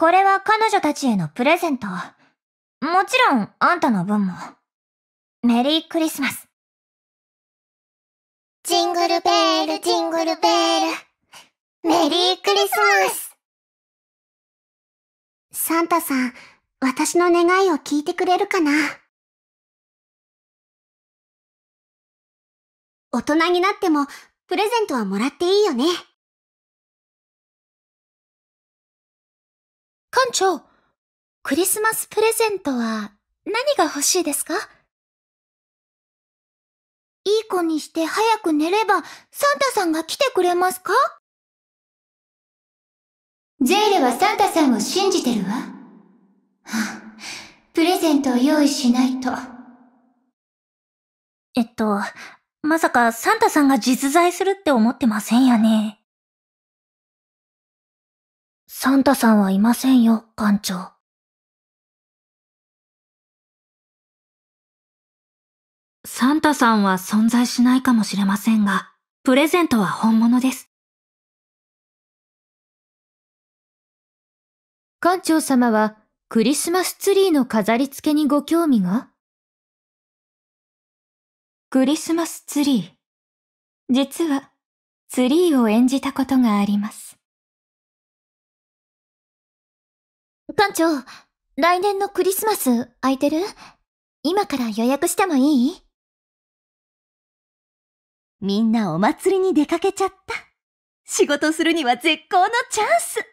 これは彼女たちへのプレゼント。もちろん、あんたの分も。メリークリスマス。ジングルベール、ジングルベール。メリークリスマスサンタさん、私の願いを聞いてくれるかな大人になっても、プレゼントはもらっていいよね。館長、クリスマスプレゼントは何が欲しいですかいい子にして早く寝ればサンタさんが来てくれますかゼーレはサンタさんを信じてるわ。プレゼントを用意しないと。えっと、まさかサンタさんが実在するって思ってませんよね。サンタさんはいませんよ、館長。サンタさんは存在しないかもしれませんが、プレゼントは本物です。館長様はクリスマスツリーの飾り付けにご興味がクリスマスツリー。実は、ツリーを演じたことがあります。館長、来年のクリスマス空いてる今から予約してもいいみんなお祭りに出かけちゃった。仕事するには絶好のチャンス